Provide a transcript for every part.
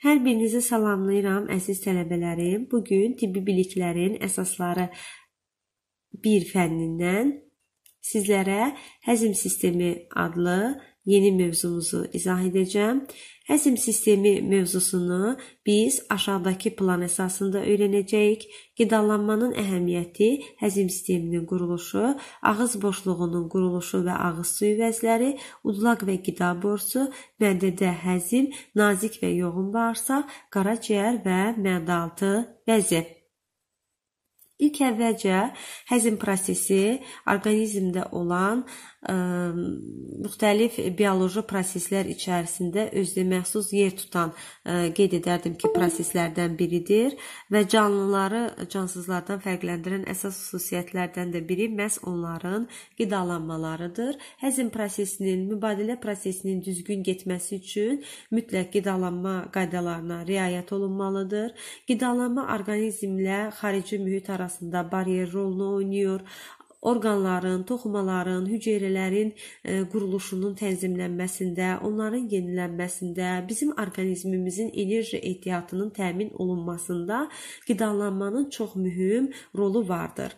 Hər birinizi salamlayıram, əziz tələbələrim. Bu gün tibbi biliklərin əsasları 1 fənnindən sizlərə həzm sistemi adlı yeni mövzumuzu izah edəcəm. Həzm sistemi mövzusunu biz aşağıdakı plan əsasında öyrənəcəyik. Qidalanmanın əhəmiyyəti, həzm sisteminin quruluşu, ağız boşluğunun quruluşu və ağız suyu vəzləri, udlaq və qida borcu, mədədə həzm, nazik və yoğun bağırsaq, qaraciyər və mədə altı vəzi. İlk əvvəlcə həzm prosesi orqanizmdə olan ə, müxtəlif bioloji proseslər içərisində özünə məxsus yer tutan ə, qeyd edərdim ki, proseslərdən biridir və canlıları cansızlardan fərqləndirən əsas xüsusiyyətlərdən də biri məhz onların qidalanmalarıdır. Həzm prosesinin, mübadilə prosesinin düzgün getməsi üçün mütləq qidalanma qaydalarına riayət olunmalıdır. Qidalanma orqanizmlə xarici mühit arasında arasında bariyer rolünü oynuyor. orqanların, toxumaların, hüceyrələrin e, quruluşunun tənzimlənməsində, onların yenilənməsində, bizim orqanizmimizin enerji ehtiyatının təmin olunmasında qidalanmanın çox mühüm rolu vardır.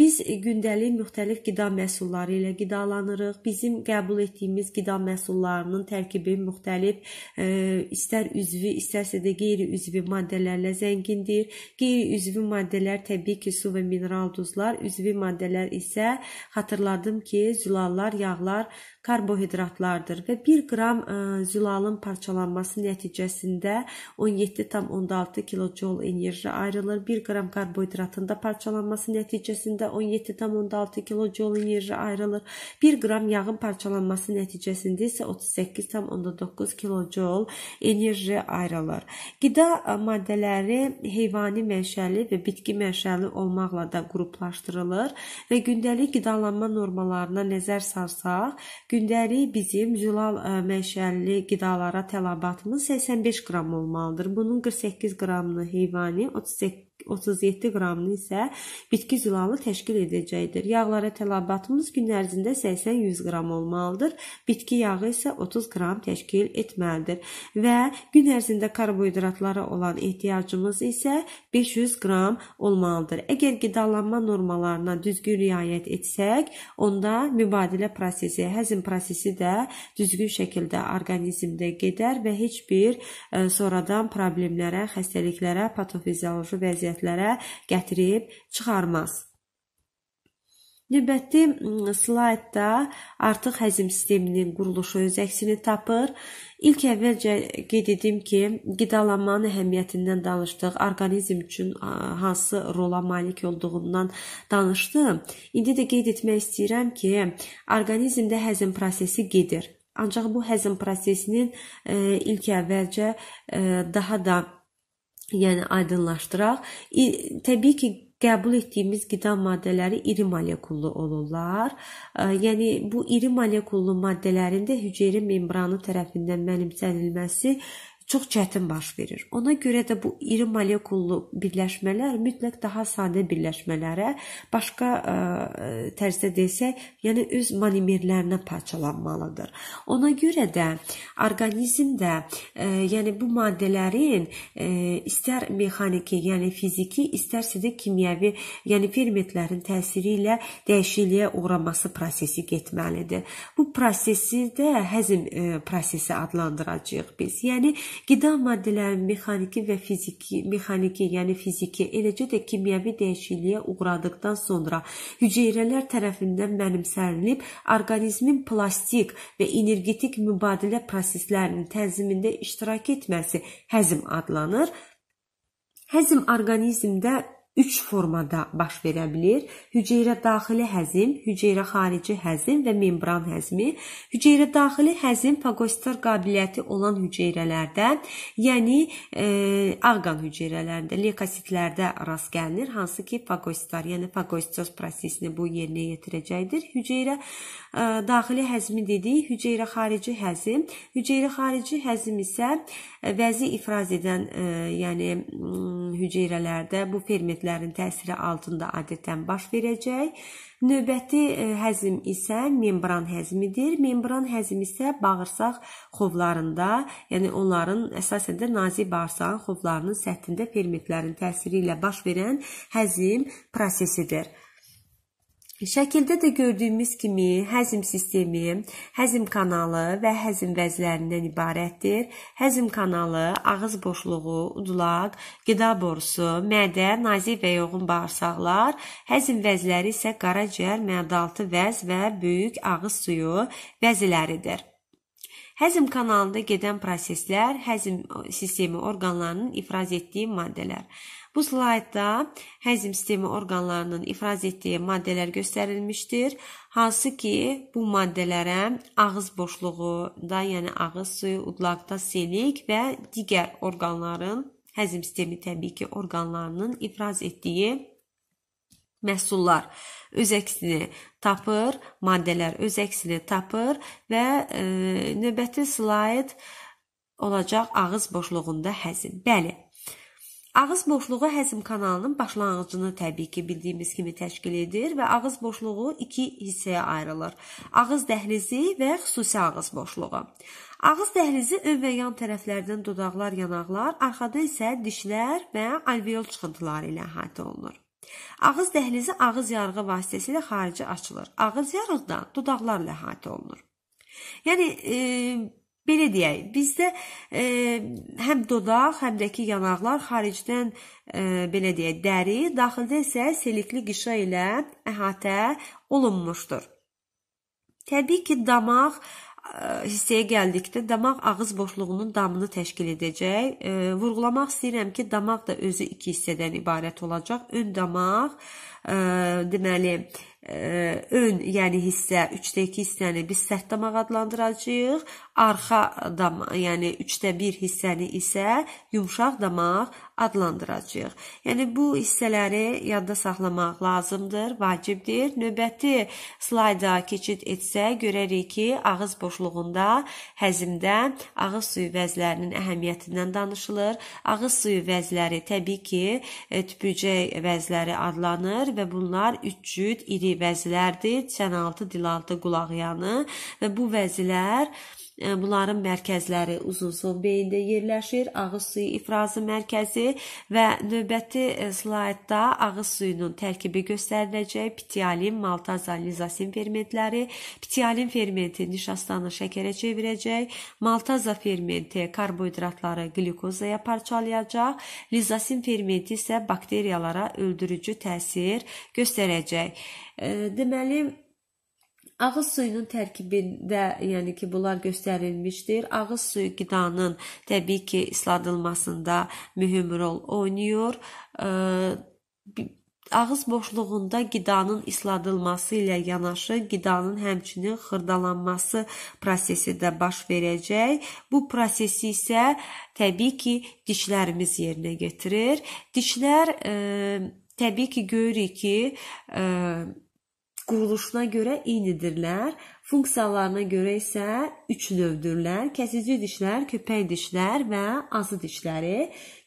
Biz gündəlik müxtəlif qida məhsulları ilə qidalanırıq. Bizim qəbul etdiyimiz qida məhsullarının tərkibi müxtəlif e, istər üzvi, istərsə də qeyri-üzvi maddələrlə zəngindir. Qeyri-üzvi maddələr təbii ki, su və mineral duzlar, üzvi maddələr isə isə xatırladım ki, zülallar, yağlar karbohidratlardır və 1 qram e, zülalın parçalanması nəticəsində 17,6 kilojol enerji ayrılır. 1 qram karbohidratın da parçalanması nəticəsində 17,6 kilojol enerji ayrılır. 1 qram yağın parçalanması nəticəsində isə 38,9 kilojol enerji ayrılır. Qida e, maddələri heyvani mənşəli və bitki mənşəli olmaqla da qruplaşdırılır və gündəlik qidalanma normalarına nəzər salsaq, Gündəlik bizim zülal e, mənşəlli qidalara tələbatımız 85 qram olmalıdır. Bunun 48 qramını heyvani, 38 37 qramını isə bitki zülalı təşkil edəcəkdir. Yağlara tələbatımız gün ərzində 80-100 qram olmalıdır. Bitki yağı isə 30 qram təşkil etməlidir. Və gün ərzində karbohidratlara olan ehtiyacımız isə 500 qram olmalıdır. Əgər qidalanma normalarına düzgün riayət etsək, onda mübadilə prosesi, həzm prosesi də düzgün şəkildə orqanizmdə gedər və heç bir e, sonradan problemlərə, xəstəliklərə, patofizioloji vəziyyətlərə vəziyyətlərə gətirib çıxarmaz. Növbəti slaydda artıq həzm sisteminin quruluşu öz əksini tapır. İlk əvvəlcə qeyd edim ki, qidalanmanın əhəmiyyətindən danışdıq, orqanizm üçün hansı rola malik olduğundan danışdım. İndi də qeyd etmək istəyirəm ki, orqanizmdə həzm prosesi gedir. Ancaq bu həzm prosesinin ilk əvvəlcə daha da yəni aydınlaşdıraq. Təbii ki, qəbul etdiyimiz qida maddələri iri molekullu olurlar. E, yəni bu iri molekullu maddələrin də hüceyrə membranı tərəfindən mənimsənilməsi çox çətin baş verir. Ona görə də bu iri molekullu birləşmələr mütləq daha sadə birləşmələrə, başqa ə, e, tərzdə desək, yəni öz monomerlərinə parçalanmalıdır. Ona görə də orqanizmdə, ə, e, yəni bu maddələrin ə, e, istər mexaniki, yəni fiziki, istərsə də kimyəvi, yəni fermentlərin təsiri ilə dəyişikliyə uğraması prosesi getməlidir. Bu prosesi də həzm ə, prosesi adlandıracağıq biz. Yəni Qida maddələrinin mexaniki və fiziki, mexaniki, yəni fiziki, eləcə də kimyəvi dəyişikliyə uğradıqdan sonra hüceyrələr tərəfindən mənimsənilib orqanizmin plastik və energetik mübadilə proseslərinin tənzimində iştirak etməsi həzm adlanır. Həzm orqanizmdə üç formada baş verə bilər. Hüceyrə daxili həzm, hüceyrə xarici həzm və membran həzmi. Hüceyrə daxili həzm paqositor qabiliyyəti olan hüceyrələrdə, yəni e, ağqan hüceyrələrində, leykositlərdə rast gəlinir, hansı ki paqositor, yəni paqositoz prosesini bu yerinə yetirəcəkdir. Hüceyrə e, daxili həzmi dedik, hüceyrə xarici həzm. Hüceyrə xarici həzm isə vəzi ifraz edən, e, yəni hüceyrələrdə bu fermentlər elementlərin təsiri altında adətən baş verəcək. Növbəti e, həzm isə membran həzmidir. Membran həzmi isə bağırsaq xovlarında, yəni onların əsasən də nazik bağırsağın xovlarının səthində fermentlərin təsiri ilə baş verən həzm prosesidir. Şəkildə də gördüyümüz kimi həzm sistemi, həzm kanalı və həzm vəzlərindən ibarətdir. Həzm kanalı ağız boşluğu, udulaq, qida borusu, mədə, nazik və yoğun bağırsaqlar, həzm vəzləri isə qaraciyər, mədəaltı vəz və böyük ağız suyu vəziləridir. Həzm kanalında gedən proseslər həzm sistemi orqanlarının ifraz etdiyi maddələr Bu slaydda həzm sistemi orqanlarının ifraz etdiyi maddələr göstərilmişdir. Hansı ki, bu maddələrə ağız boşluğunda, yəni ağız suyu, udlaqda selik və digər orqanların həzm sistemi təbii ki, orqanlarının ifraz etdiyi məhsullar öz əksini tapır, maddələr öz əksini tapır və e, növbəti slayd olacaq ağız boşluğunda həzm. Bəli, Ağız boşluğu həzm kanalının başlanğıcını təbii ki, bildiyimiz kimi təşkil edir və ağız boşluğu 2 hissəyə ayrılır. Ağız dəhlizi və xüsusi ağız boşluğu. Ağız dəhlizi ön və yan tərəflərdən dodaqlar, yanaqlar, arxada isə dişlər və alveol çıxıntıları ilə əhatə olunur. Ağız dəhlizi ağız yarığı vasitəsilə xarici açılır. Ağız yarığı da dodaqlarla əhatə olunur. Yəni e, Belə deyək, bizdə e, həm dodaq, həm də ki yanaqlar xaricdən e, belə deyək, dəri, daxildə isə silikli qışa ilə əhatə olunmuşdur. Təbii ki, damaq e, hissəyə gəldikdə damaq ağız boşluğunun damını təşkil edəcək. E, vurğulamaq istəyirəm ki, damaq da özü iki hissədən ibarət olacaq. Ön damaq, e, deməli, ön, yəni hissə 3-də 2 hissəni yəni biz səth damaq adlandıracağıq. Arxa dam, yəni 3-də 1 hissəni isə yumşaq damaq adlandıracağıq. Yəni bu hissələri yadda saxlamaq lazımdır, vacibdir. Növbəti slayda keçid etsə görərik ki, ağız boşluğunda həzmdə ağız suyu vəzlərinin əhəmiyyətindən danışılır. Ağız suyu vəzləri təbii ki, e, tüpücək vəzləri adlanır və bunlar 3 cüt iri meyvəzilərdir, çənaltı, dilaltı, qulaqyanı və bu vəzilər Bunların mərkəzləri uzunsov beyində yerləşir, ağız suyu ifrazı mərkəzi və növbəti slaydda ağız suyunun tərkibi göstəriləcək. Pitialin, maltazalizazin fermentləri, pitialin fermenti nişastanı şəkərə çevirəcək, maltaza fermenti karbohidratları glikozaya parçalayacaq, lizasin fermenti isə bakteriyalara öldürücü təsir göstərəcək. Deməli, Ağız suyunun tərkibində, yəni ki, bunlar göstərilmişdir. Ağız suyu qidanın təbii ki, isladılmasında mühüm rol oynayır. Ağız boşluğunda qidanın isladılması ilə yanaşı qidanın həmçinin xırdalanması prosesi də baş verəcək. Bu prosesi isə təbii ki, dişlərimiz yerinə getirir. Dişlər e, təbii ki, görürük ki, e, quruluşuna görə eynidirlər. Funksiyalarına görə isə 3 növdürlər: kəsici dişlər, köpək dişlər və azı dişləri.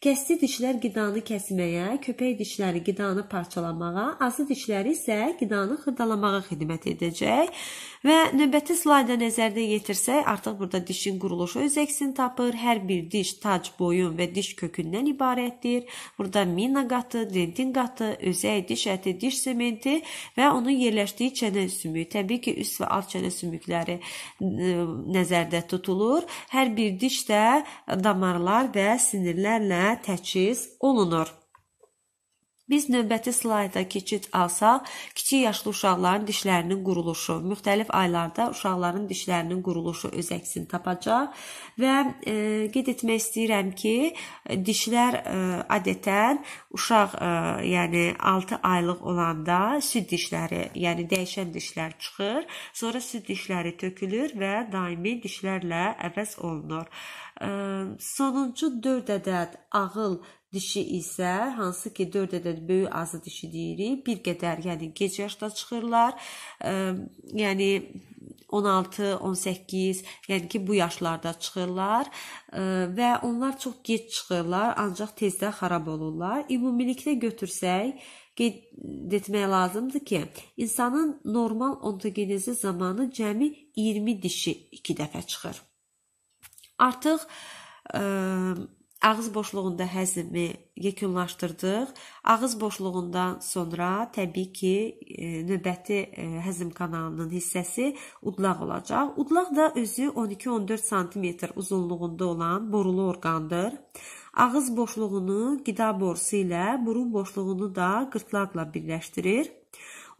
Qəsdi dişlər qidanı kəsməyə, köpək dişləri qidanı parçalamağa, azı dişləri isə qidanı xırdalamağa xidmət edəcək. Və növbəti slayda nəzərdə yetirsək, artıq burada dişin quruluşu öz əksini tapır. Hər bir diş tac, boyun və diş kökündən ibarətdir. Burada mina qatı, dentin qatı, özək diş əti, diş sementi və onun yerləşdiyi çənə sümüyü, təbii ki, üst və alt çənə sümükləri e, nəzərdə tutulur. Hər bir diş də damarlar və sinirlərlə və təchiz olunur. Biz növbəti slayda keçid alsaq, kiçik yaşlı uşaqların dişlərinin quruluşu, müxtəlif aylarda uşaqların dişlərinin quruluşu öz əksini tapacaq və e, qeyd etmək istəyirəm ki, dişlər e, adətən uşaq, e, yəni 6 aylıq olanda süd dişləri, yəni dəyişən dişlər çıxır, sonra süd dişləri tökülür və daimi dişlərlə əvəz olunur. E, sonuncu 4 ədəd ağıl Dişi isə hansı ki 4 ədəd böyük azı dişi deyirik, bir qədər, yəni gec yaşda çıxırlar. E, yəni 16, 18, yəni ki bu yaşlarda çıxırlar e, və onlar çox gec çıxırlar, ancaq tezdə xarab olurlar. Ümumilikdə götürsək, qeyd etmək lazımdır ki, insanın normal ontogenezi zamanı cəmi 20 dişi 2 dəfə çıxır. Artıq ə, e, Ağız boşluğunda həzmi yekunlaşdırdıq. Ağız boşluğundan sonra təbii ki, e, növbəti e, həzm kanalının hissəsi udlaq olacaq. Udlaq da özü 12-14 sm uzunluğunda olan borulu orqandır. Ağız boşluğunu qida borusu ilə, burun boşluğunu da qırtlaqla birləşdirir.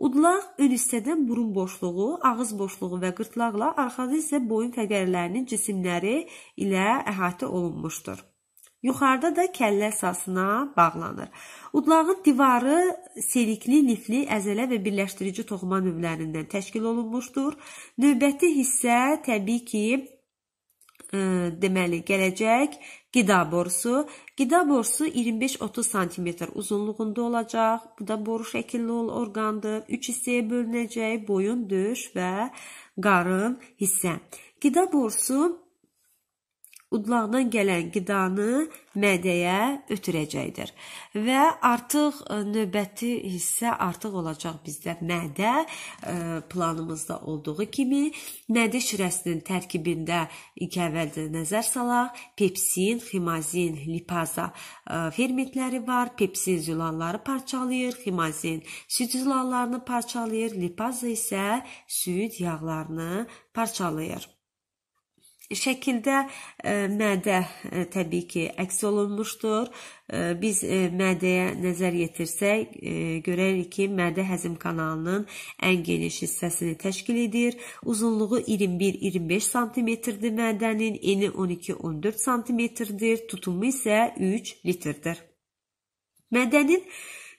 Udlaq ön hissədən burun boşluğu, ağız boşluğu və qırtlaqla, arxada isə boyun fəqərlərinin cisimləri ilə əhatə olunmuşdur. Yuxarıda da kəllə əsasına bağlanır. Udlağın divarı selikli lifli əzələ və birləşdirici toxuma növlərindən təşkil olunmuşdur. Növbəti hissə təbii ki, ə, e, deməli gələcək qida borusu. Qida borusu 25-30 sm uzunluğunda olacaq. Bu da boru şəkilli orqandır. 3 hissəyə bölünəcək: boyun, döş və qarın hissə. Qida borusu udlaqdan gələn qidanı mədəyə ötürəcəkdir. Və artıq e, növbəti hissə artıq olacaq bizdə mədə e, planımızda olduğu kimi mədə şirəsinin tərkibində ilk əvvəldə nəzər salaq, pepsin, ximazin, lipaza e, fermentləri var. Pepsin zülalları parçalayır, ximazin süd zülallarını parçalayır, lipaza isə süd yağlarını parçalayır şəkildə e, mədə e, təbii ki, əks olunmuşdur. E, biz mədəyə nəzər yetirsək, görərik ki, mədə həzm kanalının ən geniş hissəsini təşkil edir. Uzunluğu 21-25 sm-dir mədənin, eni 12-14 sm-dir, tutumu isə 3 litrdir. Mədənin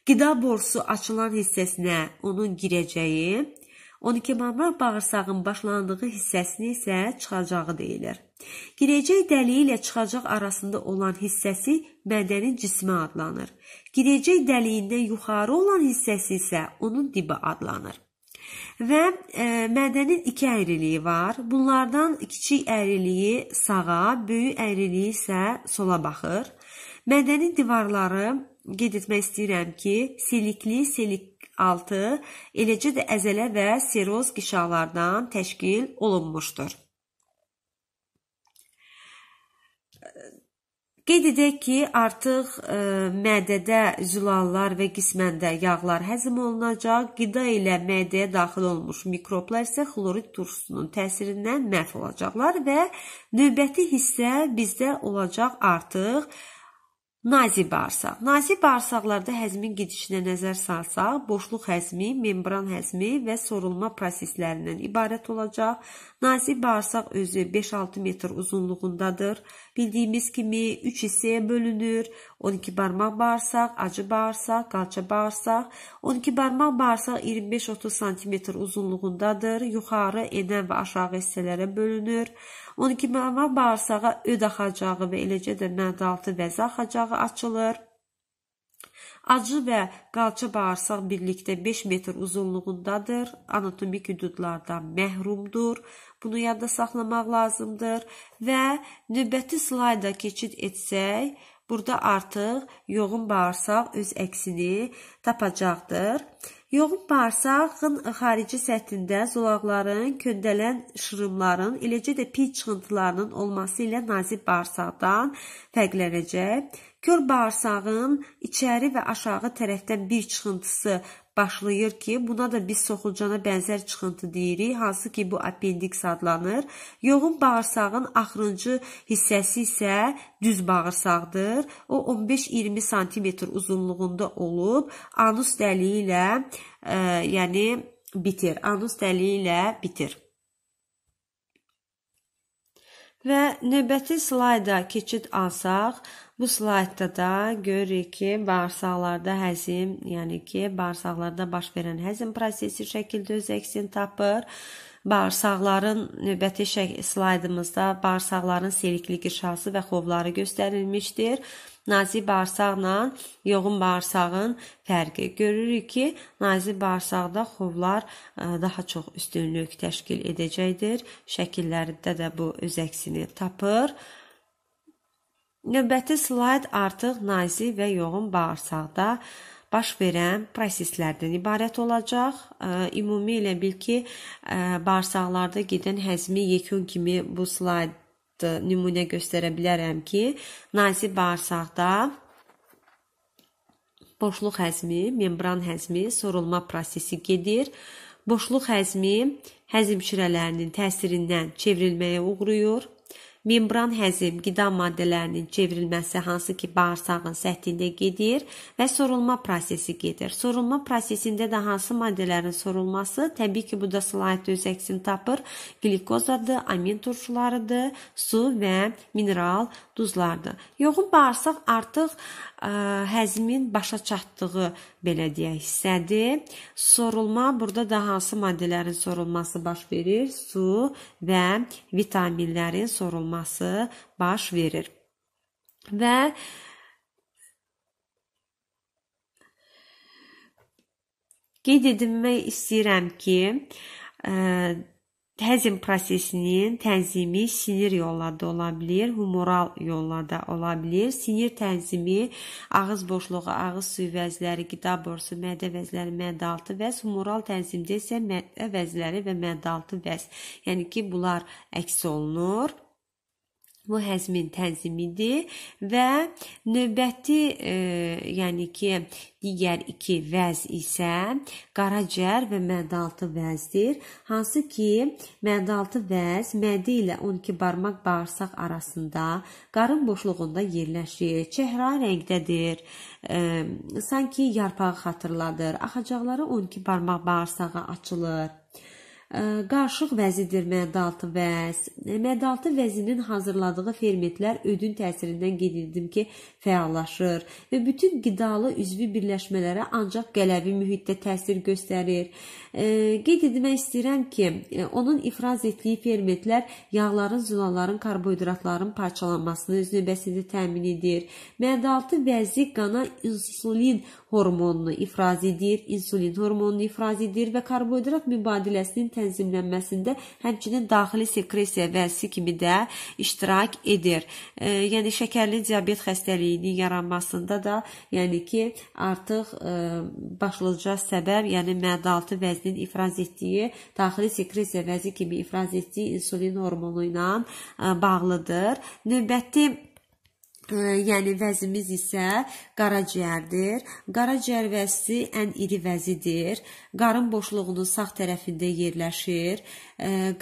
qida borusu açılan hissəsinə onun girəcəyi 12 barmaq bağırsağın başlandığı hissəsini isə çıxacağı deyilir. Girəcək dəliyi ilə çıxacaq arasında olan hissəsi bədənin cismi adlanır. Girəcək dəliyindən yuxarı olan hissəsi isə onun dibi adlanır. Və e, mədənin iki əyriliyi var. Bunlardan kiçik əyriliyi sağa, böyük əyriliyi isə sola baxır. Mədənin divarları qeyd etmək istəyirəm ki, silikli, silik 6, eləcə də əzələ və siroz qişalardan təşkil olunmuşdur. Qeyd edək ki, artıq e, mədədə zülallar və qismən də yağlar həzm olunacaq. Qida ilə mədəyə daxil olmuş mikroblar isə xlorid turşusunun təsirindən məhv olacaqlar və növbəti hissə bizdə olacaq artıq Nazi bağırsaq. Nazi bağırsaqlarda həzmin gedişinə nəzər salsaq, boşluq həzmi, membran həzmi və sorulma proseslərindən ibarət olacaq. Nazi bağırsaq özü 5-6 metr uzunluğundadır. Bildiyimiz kimi 3 hissəyə bölünür. 12 barmaq bağırsaq, acı bağırsaq, qalça bağırsaq. 12 barmaq bağırsaq 25-30 sm uzunluğundadır. Yuxarı, enə və aşağı hissələrə bölünür. 12 mama bağırsağa öd axacağı və eləcə də mədaltı vəzə axacağı açılır. Acı və qalça bağırsaq birlikdə 5 metr uzunluğundadır, anatomik hüdudlardan məhrumdur. Bunu yadda saxlamaq lazımdır və növbəti slayda keçid etsək, burada artıq yoğun bağırsaq öz əksini tapacaqdır. Yoğun bağırsağın xarici səthində zolaqların, köndələn şırımların, eləcə də piy çıxıntılarının olması ilə nazik bağırsaqdan fərqlənəcək. Kör bağırsağın içəri və aşağı tərəfdən bir çıxıntısı başlayır ki, buna da biz soxulcana bənzər çıxıntı deyirik, hansı ki bu appendiks adlanır. Yoğun bağırsağın axırıncı hissəsi isə düz bağırsaqdır. O 15-20 sm uzunluğunda olub, anus dəliyi ilə, e, yəni bitir. Anus dəliyi ilə bitir. Və növbəti slayda keçid alsaq, Bu slaydda da görürük ki, bağırsaqlarda həzm, yəni ki, bağırsaqlarda baş verən həzm prosesi şəkildə öz əksini tapır. Bağırsaqların növbəti slaydımızda bağırsaqların seliklik inşası və xovları göstərilmişdir. Nazik bağırsaqla yoğun bağırsağın fərqi. Görürük ki, nazik bağırsaqda xovlar e, daha çox üstünlük təşkil edəcəkdir. Şəkillərdə də bu öz əksini tapır. Növbəti slayd artıq nazik və yoğun bağırsaqda baş verən proseslərdən ibarət olacaq. Ümumi ilə bil ki, bağırsaqlarda gedən həzmi yekun kimi bu slayd nümunə göstərə bilərəm ki, nazik bağırsaqda boşluq həzmi, membran həzmi, sorulma prosesi gedir. Boşluq həzmi həzm şirələrinin təsirindən çevrilməyə uğrayır. Membran həzm qida maddələrinin çevrilməsi hansı ki, bağırsağın səthində gedir və sorulma prosesi gedir. Sorulma prosesində də hansı maddələrin sorulması, təbii ki, bu da slaytda öz əksini tapır. Glikozadır, amin turşularıdır, su və mineral duzlardır. Yoğun bağırsaq artıq ə, həzmin başa çatdığı belə deyək, hissədir. Sorulma burada da hansı maddələrin sorulması baş verir? Su və vitaminlərin sorulması baş verir. Və qeyd etmək istəyirəm ki, ə, Həzm prosesinin tənzimi sinir yolla da ola bilər, humoral yolla da ola bilər. Sinir tənzimi ağız boşluğu, ağız suyu vəzləri, qida borusu, mədə vəzləri, mədə altı vəz, humoral tənzimdə isə mədə vəzləri və mədə altı vəz. Yəni ki, bunlar əks olunur bu həzmin tənzimidir və növbəti, e, yəni ki, digər iki vəz isə qaracər və mədaltı vəzdir. Hansı ki, mədaltı vəz mədi ilə 12 barmaq bağırsaq arasında, qarın boşluğunda yerləşir, çəhrayı rəngdədir. E, sanki yarpağı xatırladır. Axacaqları 12 barmaq bağırsağa açılır qarışıq vəzidir məndaltı vəz. Məndaltı vəzinin hazırladığı fermentlər ödün təsirindən qeyd etdim ki, fəallaşır və bütün qidalı üzvü birləşmələrə ancaq qələvi mühitdə təsir göstərir. Qeyd etmək istəyirəm ki, onun ifraz etdiyi fermentlər yağların, zülalların, karbohidratların parçalanmasını öz növbəsində təmin edir. Məndaltı vəzi qana insulin hormonunu ifraz edir, insulin hormonunu ifraz edir və karbohidrat mübadiləsinin tənzimlənməsində həmçinin daxili sekresiya vəsi kimi də iştirak edir. E, yəni şəkərli diabet xəstəliyinin yaranmasında da, yəni ki, artıq e, başlıca səbəb, yəni mədaaltı vəznin ifraz etdiyi daxili sekresiya vəzi kimi ifraz etdiyi insulin hormonu ilə e, bağlıdır. Növbəti yəni vəzimiz isə qaraciyərdir. Qaraciyər vəzisi ən iri vəzidir. Qarın boşluğunun sağ tərəfində yerləşir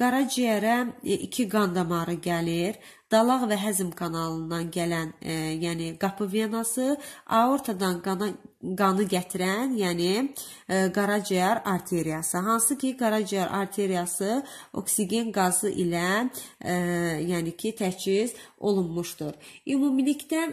qaraciyərə 2 e, qan damarı gəlir. Dalaq və həzm kanalından gələn, e, yəni qapı venası, aortadan qana, qanı gətirən, yəni e, qaraciyər arteriyası. Hansı ki, qaraciyər arteriyası oksigen qazı ilə, e, yəni ki, təchiz olunmuşdur. Ümumilikdə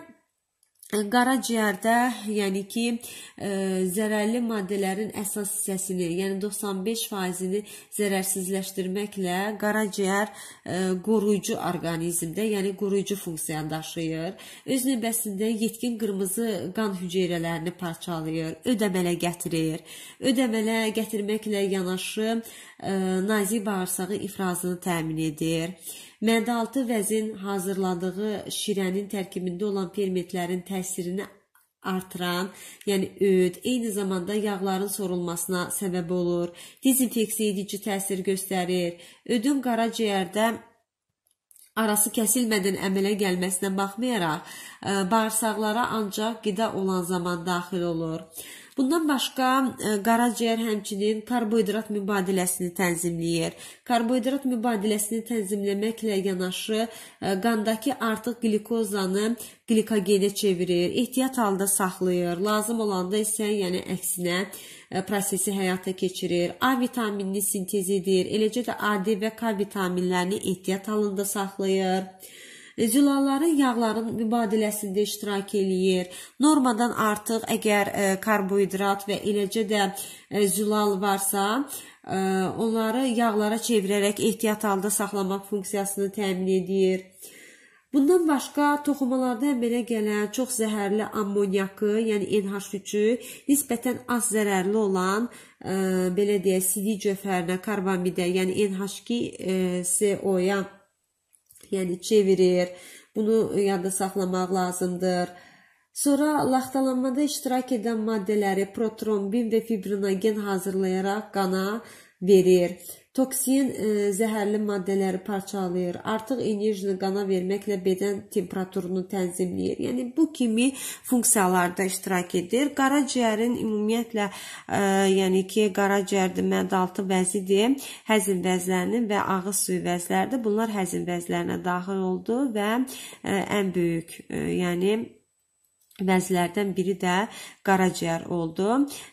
qaraciyərdə, yəni ki, ə, e, zərərli maddələrin əsas hissəsini, yəni 95%-ni zərərsizləşdirməklə qaraciyər ə, e, qoruyucu orqanizmdə, yəni qoruyucu funksiyanı daşıyır. Öz növbəsində yetkin qırmızı qan hüceyrələrini parçalayır, ödəmələ gətirir. Ödəmələ gətirməklə yanaşı ə, e, nazik bağırsağı ifrazını təmin edir Məndəaltı vəzin hazırladığı şirənin tərkibində olan fermentlərin təsirini artıran, yəni öd, eyni zamanda yağların sorulmasına səbəb olur, dezinfeksiya edici təsir göstərir. Ödün qaraciyərdə arası kəsilmədən əmələ gəlməsinə baxmayaraq, e, bağırsaqlara ancaq qida olan zaman daxil olur. Bundan başqa e, qaraciyər həmçinin karbohidrat mübadiləsini tənzimləyir. Karbohidrat mübadiləsini tənzimləməklə yanaşı e, qandakı artıq qlikozanı glikogenə çevirir, ehtiyat halda saxlayır. Lazım olanda isə, yəni əksinə e, prosesi həyata keçirir. A vitaminini sintez edir, eləcə də A, D və K vitaminlərini ehtiyat halında saxlayır. E, Zülalların yağların mübadiləsində iştirak eləyir. Normadan artıq əgər ə, e, karbohidrat və eləcə də ə, e, zülal varsa, ə, onları yağlara çevirərək ehtiyat halda saxlamaq funksiyasını təmin edir. Bundan başqa toxumalarda əmələ gələn çox zəhərli ammoniakı, yəni NH3-ü nisbətən az zərərli olan, ə, belə deyək, sidik cövhərinə, karbamidə, yəni NH2CO-ya yəni çevirir. Bunu yadda saxlamaq lazımdır. Sonra laxtalanmada iştirak edən maddələri protrombin və fibrinogen hazırlayaraq qana verir. Toksin e, zəhərli maddələri parçalayır. Artıq enerjini qana verməklə beden temperaturunu tənzimləyir. Yəni bu kimi funksiyalarda iştirak edir. Qaraciyərin ümumiyyətlə, e, yəni ki, qaraciyərdə mədaltı vəzidir, həzm vəzlərinin və ağız suyu vəzləridir. Bunlar həzm vəzlərinə daxil oldu və e, ən böyük, e, yəni vəzilərdən biri də qaraciyər oldu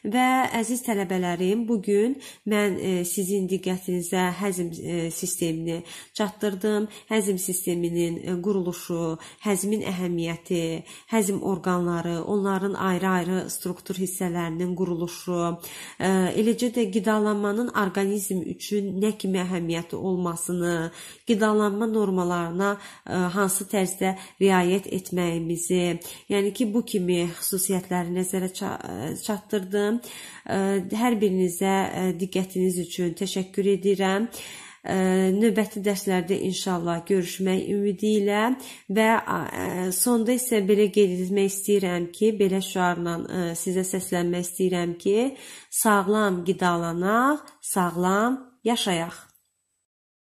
və əziz tələbələrim bu gün mən e, sizin diqqətinizə həzm e, sistemini çatdırdım. Həzm sisteminin quruluşu, həzmin əhəmiyyəti, həzm orqanları, onların ayrı-ayrı struktur hissələrinin quruluşu, e, eləcə də qidalanmanın orqanizm üçün nə kimi əhəmiyyəti olmasını, qidalanma normalarına hansı tərzdə riayət etməyimizi, yəni ki bu kimi xüsusiyyətləri nəzərə çatdırdım. Hər birinizə diqqətiniz üçün təşəkkür edirəm növbəti dərslərdə inşallah görüşmək ümidi ilə və sonda isə belə qeyd etmək istəyirəm ki, belə şüarla sizə səslənmək istəyirəm ki, sağlam qidalanaq, sağlam yaşayaq.